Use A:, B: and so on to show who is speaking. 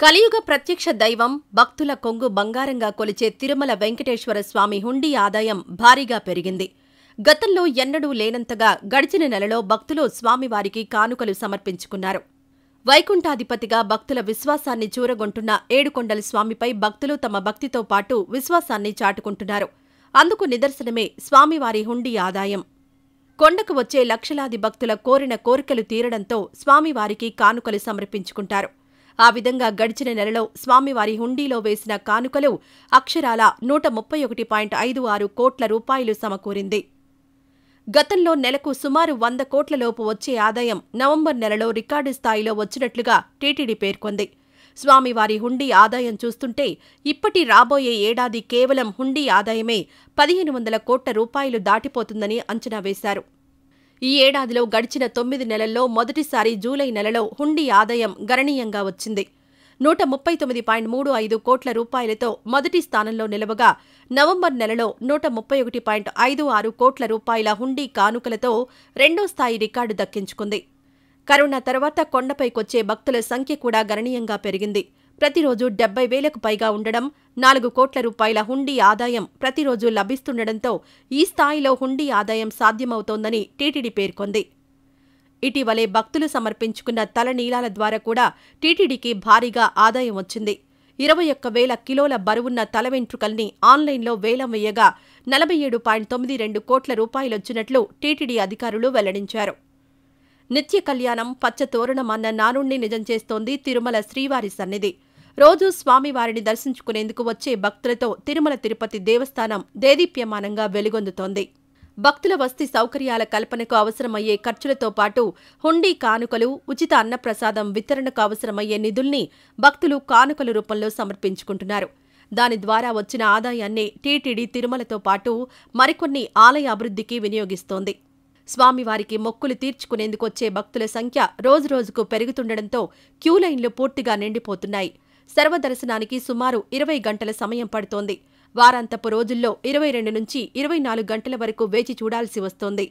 A: కలియుగ ప్రత్యక్ష దైవం భక్తుల కొంగు బంగారంగా కొలిచే తిరుమల వెంకటేశ్వర స్వామి హుండీ ఆదాయం భారీగా పెరిగింది గతంలో ఎన్నడూ లేనంతగా గడిచిన నెలలో భక్తులు స్వామివారికి కానుకలు సమర్పించుకున్నారు వైకుంఠాధిపతిగా భక్తుల విశ్వాసాన్ని చూరగొంటున్న ఏడుకొండల స్వామిపై భక్తులు తమ భక్తితో పాటు విశ్వాసాన్ని చాటుకుంటున్నారు అందుకు నిదర్శనమే స్వామివారి హుండీ ఆదాయం కొండకు వచ్చే లక్షలాది భక్తుల కోరిన కోరికలు తీరడంతో స్వామివారికి కానుకలు సమర్పించుకుంటారు ఆ విధంగా గడిచిన నెలలో స్వామివారి హుండీలో వేసిన కానుకలు అక్షరాల నూట ముప్పై ఒకటి పాయింట్ ఐదు ఆరు కోట్ల రూపాయలు సమకూరింది గతంలో నెలకు సుమారు వంద కోట్లలోపు వచ్చే ఆదాయం నవంబర్ నెలలో రికార్డు స్థాయిలో వచ్చినట్లుగా టీటీడీ పేర్కొంది స్వామివారి హుండీ ఆదాయం చూస్తుంటే ఇప్పటి రాబోయే ఏడాది కేవలం హుండీ ఆదాయమే పదిహేను వందల కోట్ల రూపాయలు దాటిపోతుందని అంచనా వేశారు ఈ ఏడాదిలో గడిచిన తొమ్మిది నెలల్లో మొదటిసారి జూలై నెలలో హుండీ ఆదాయం గణనీయంగా వచ్చింది నూట ముప్పై తొమ్మిది పాయింట్ మూడు ఐదు కోట్ల రూపాయలతో మొదటి స్థానంలో నిలవగా నవంబర్ నెలలో నూట ముప్పై ఒకటి పాయింట్ ఐదు ఆరు కోట్ల రూపాయల హుండీ కానుకలతో రెండో స్థాయి రికార్డు దక్కించుకుంది కరోనా తర్వాత కొండపైకొచ్చే భక్తుల సంఖ్య కూడా గణనీయంగా పెరిగింది ప్రతిరోజు డెబ్బై వేలకు పైగా ఉండడం నాలుగు కోట్ల రూపాయల హుండీ ఆదాయం ప్రతిరోజు లభిస్తుండటంతో ఈ స్థాయిలో హుండీ ఆదాయం సాధ్యమవుతోందని టీటీడీ పేర్కొంది ఇటీవలే భక్తులు సమర్పించుకున్న తలనీలాల ద్వారా కూడా టీటీడీకి భారీగా ఆదాయం వచ్చింది ఇరవై ఒక్క వేల కిలోల బరువున్న తల వెంట్రుకల్ని ఆన్లైన్లో వేలం వేయగా నలభై ఏడు పాయింట్ తొమ్మిది రెండు కోట్ల రూపాయలొచ్చినట్లు టీటీడీ అధికారులు వెల్లడించారు నిత్య కళ్యాణం పచ్చతోరణం అన్న నానుణ్ణి నిజం చేస్తోంది తిరుమల శ్రీవారి సన్నిధి రోజు స్వామివారిని దర్శించుకునేందుకు వచ్చే భక్తులతో తిరుమల తిరుపతి దేవస్థానం దేదీప్యమానంగా వెలుగొందుతోంది భక్తుల వస్తి సౌకర్యాల కల్పనకు అవసరమయ్యే ఖర్చులతో పాటు హుండీ కానుకలు ఉచిత అన్నప్రసాదం వితరణకు అవసరమయ్యే నిధుల్ని భక్తులు కానుకల రూపంలో సమర్పించుకుంటున్నారు దాని ద్వారా వచ్చిన ఆదాయాన్ని టీటీడీ తిరుమలతో పాటు మరికొన్ని ఆలయ అభివృద్ధికి వినియోగిస్తోంది స్వామివారికి మొక్కులు తీర్చుకునేందుకు వచ్చే భక్తుల సంఖ్య రోజురోజుకు పెరుగుతుండటంతో క్యూలైన్లు పూర్తిగా నిండిపోతున్నాయి సర్వదర్శనానికి సుమారు ఇరవై గంటల సమయం పడుతోంది వారాంతపు రోజుల్లో ఇరవై రెండు నుంచి ఇరవై నాలుగు గంటల వరకు వేచి చూడాల్సి వస్తోంది